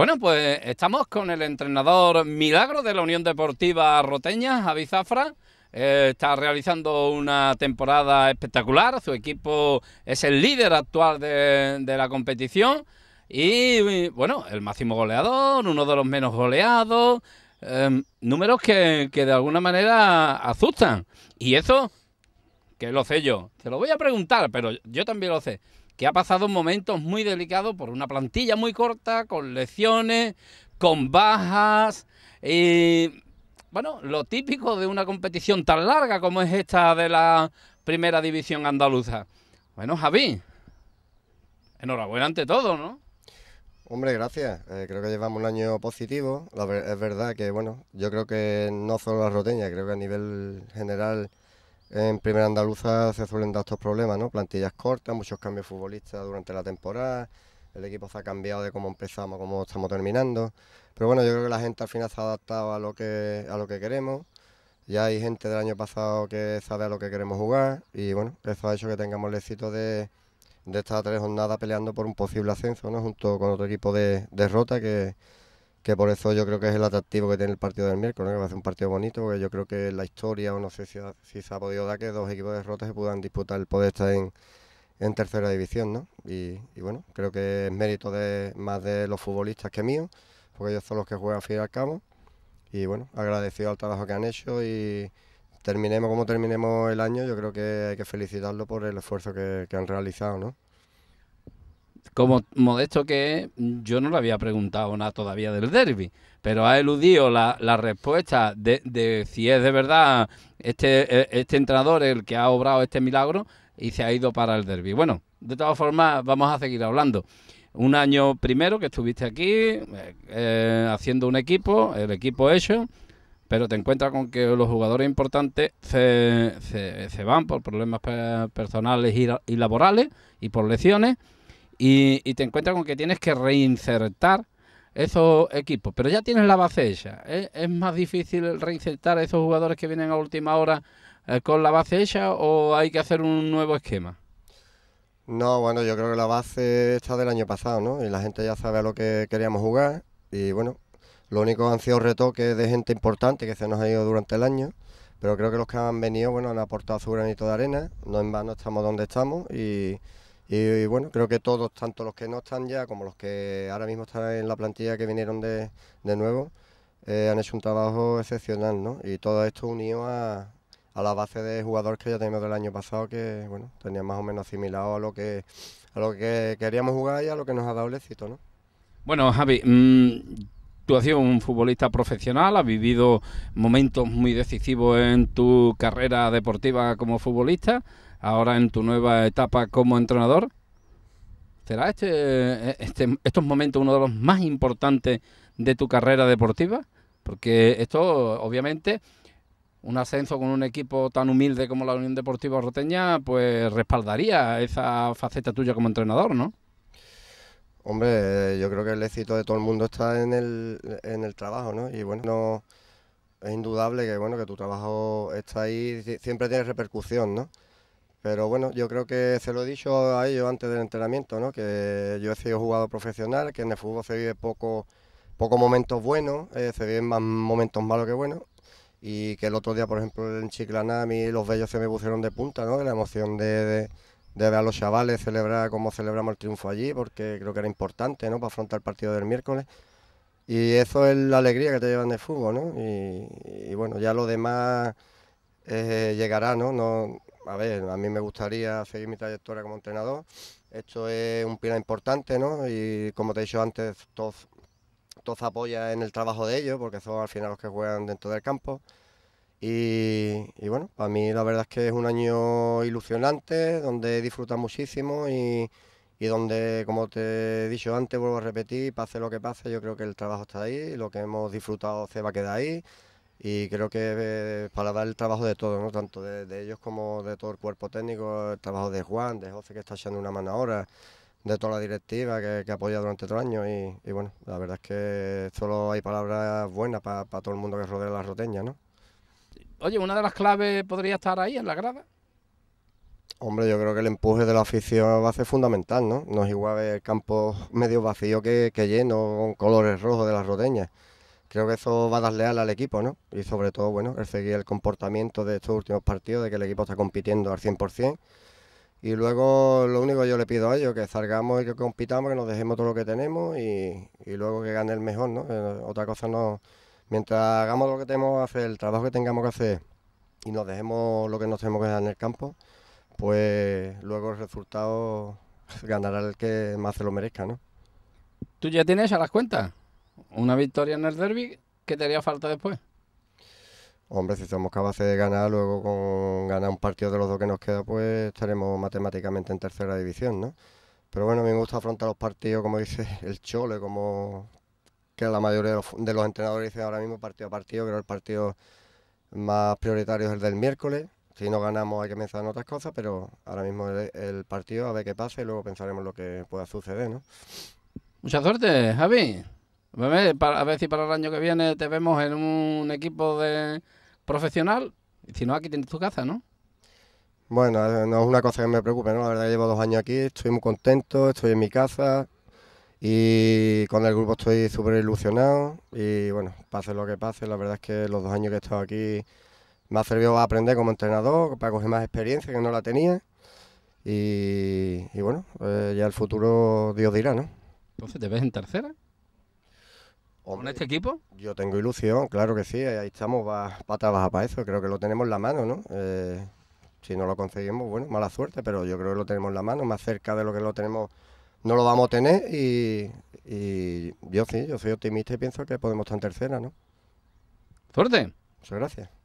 Bueno, pues estamos con el entrenador milagro de la Unión Deportiva Roteña, Javi eh, está realizando una temporada espectacular. Su equipo es el líder actual de, la competición. Y bueno, el máximo goleador, uno de los menos goleados. Em, números que, que, de alguna manera asustan. Y eso, que lo sé yo. Te lo voy a preguntar, pero yo también lo sé que ha pasado momentos muy delicados por una plantilla muy corta, con lesiones, con bajas. Y, bueno, lo típico de una competición tan larga como es esta de la primera división andaluza. Bueno, Javi, enhorabuena ante todo, ¿no? Hombre, gracias. Eh, creo que llevamos un año positivo. es verdad que, bueno, yo creo que no solo la roteña, creo que a nivel general en Primera Andaluza se suelen dar estos problemas, ¿no? Plantillas cortas, muchos cambios futbolistas durante la temporada, el equipo se ha cambiado de cómo empezamos, cómo estamos terminando. Pero bueno, yo creo que la gente al final se ha adaptado a lo que, a lo que queremos. Ya hay gente del año pasado que sabe a lo que queremos jugar y bueno, eso ha hecho que tengamos el éxito de, de estas tres jornadas peleando por un posible ascenso, ¿no? Junto con otro equipo de derrota que que por eso yo creo que es el atractivo que tiene el partido del miércoles, que va a ser un partido bonito, porque yo creo que la historia, o no sé si, si se ha podido dar, que dos equipos de derrotas se puedan disputar el poder estar en, tercera división, ¿no? Y, bueno, creo que es mérito de más de los futbolistas que mío, porque ellos son los que juegan fiel al cabo. Y bueno, agradecido al trabajo que han hecho y terminemos como terminemos el año, yo creo que hay que felicitarlos por el esfuerzo que, que han realizado, ¿no? como modesto que yo no le había preguntado nada todavía del derby, pero ha eludido la, respuesta de, si es de verdad este, e, este, entrenador el que ha obrado este milagro y se ha ido para el derby. Bueno, de todas formas, vamos a seguir hablando. Un año primero que estuviste aquí eh, eh, haciendo un equipo, el equipo hecho, pero te encuentras con que los jugadores importantes se, van por problemas personales y, y laborales y por lesiones y, te encuentras con que tienes que reinsertar esos equipos. Pero ya tienes la base hecha. ¿eh? ¿Es más difícil reinsertar a esos jugadores que vienen a última hora eh, con la base hecha o hay que hacer un nuevo esquema? No, bueno, yo creo que la base está del año pasado, ¿no? Y la gente ya sabe a lo que queríamos jugar. Y bueno, lo único han sido retoques de gente importante que se nos ha ido durante el año. Pero creo que los que han venido, bueno, han aportado su granito de arena. No en vano estamos donde estamos y y bueno, creo que todos, tanto los que no están ya como los que ahora mismo están en la plantilla que vinieron de, nuevo, eh, han hecho un trabajo excepcional, ¿no? Y todo esto unido a, a la base de jugadores que ya tenemos del año pasado, que bueno, tenían más o menos asimilado a lo que, a lo que queríamos jugar y a lo que nos ha dado el éxito, ¿no? Bueno, Javi, mm, tú has sido un futbolista profesional, has vivido momentos muy decisivos en tu carrera deportiva como futbolista ahora en tu nueva etapa como entrenador? ¿Será este, eh, este, estos momentos uno de los más importantes de tu carrera deportiva? Porque esto, obviamente, un ascenso con un equipo tan humilde como la Unión Deportiva Roteña, pues respaldaría esa faceta tuya como entrenador, ¿no? Hombre, yo creo que el éxito de todo el mundo está en el, en el trabajo, ¿no? Y bueno, es indudable que, bueno, que tu trabajo está ahí, siempre tiene repercusión, ¿no? Pero bueno, yo creo que se lo he dicho a ellos antes del entrenamiento, ¿no? que yo he sido jugador profesional, que en el fútbol se vive poco, pocos momentos buenos, eh, se viven más momentos malos que buenos. Y que el otro día, por ejemplo, en Chiclana, a mí los bellos se me pusieron de punta, ¿no? la emoción de, ver a los chavales celebrar como celebramos el triunfo allí, porque creo que era importante ¿no? para afrontar el partido del miércoles. Y eso es la alegría que te llevan el fútbol, ¿no? Y, bueno, ya lo demás eh, llegará, ¿no? a ver, a mí me gustaría seguir mi trayectoria como entrenador. Esto es un pilar importante, ¿no? Y como te he dicho antes, todos, apoyan en el trabajo de ellos, porque son al final los que juegan dentro del campo. Y, bueno, para mí la verdad es que es un año ilusionante, donde disfruta muchísimo y, y donde, como te he dicho antes, vuelvo a repetir, pase lo que pase, yo creo que el trabajo está ahí, lo que hemos disfrutado se va a quedar ahí y creo que eh, para dar el trabajo de todos, ¿no? tanto de, ellos como de todo el cuerpo técnico, el trabajo de Juan, de José que está echando una mano ahora, de toda la directiva que, ha apoyado durante todo el año y, bueno, la verdad es que solo hay palabras buenas para todo el mundo que rodea la roteña, ¿no? Oye, una de las claves podría estar ahí en la grada. Hombre, yo creo que el empuje de la afición va a ser fundamental, ¿no? No es igual el campo medio vacío que, que lleno, con colores rojos de las roteñas. Creo que eso va a darle al equipo, ¿no? Y sobre todo, bueno, el seguir el comportamiento de estos últimos partidos, de que el equipo está compitiendo al 100%. Y luego lo único que yo le pido a ellos, que salgamos y que compitamos, que nos dejemos todo lo que tenemos y, luego que gane el mejor, ¿no? Eh, otra cosa no... Mientras hagamos lo que tenemos que hacer, el trabajo que tengamos que hacer y nos dejemos lo que nos tenemos que dar en el campo, pues luego el resultado ganará el que más se lo merezca, ¿no? ¿Tú ya tienes a las cuentas? una victoria en el derby, ¿qué te haría falta después? Hombre, si somos capaces de ganar, luego con ganar un partido de los dos que nos queda, pues estaremos matemáticamente en tercera división, ¿no? Pero bueno, a mí me gusta afrontar los partidos, como dice el Chole, como que la mayoría de los, entrenadores dicen ahora mismo partido a partido, pero el partido más prioritario es el del miércoles. Si no ganamos hay que pensar en otras cosas, pero ahora mismo el, el partido, a ver qué pasa y luego pensaremos lo que pueda suceder, ¿no? Mucha suerte, Javi. A ver si para el año que viene te vemos en un equipo de profesional. Si no, aquí tienes tu casa, ¿no? Bueno, eh, no es una cosa que me preocupe, ¿no? La verdad llevo dos años aquí, estoy muy contento, estoy en mi casa y con el grupo estoy súper ilusionado y bueno, pase lo que pase, la verdad es que los dos años que he estado aquí me ha servido a aprender como entrenador, para coger más experiencia que no la tenía y, bueno, eh, ya el futuro Dios dirá, ¿no? Entonces, ¿te ves en tercera? Hombre, este equipo? Yo tengo ilusión, claro que sí, ahí estamos patas pata baja para eso, creo que lo tenemos en la mano, ¿no? Eh, si no lo conseguimos, bueno, mala suerte, pero yo creo que lo tenemos en la mano, más cerca de lo que lo tenemos, no lo vamos a tener y, y yo sí, yo soy optimista y pienso que podemos estar en tercera, ¿no? Suerte. Muchas gracias.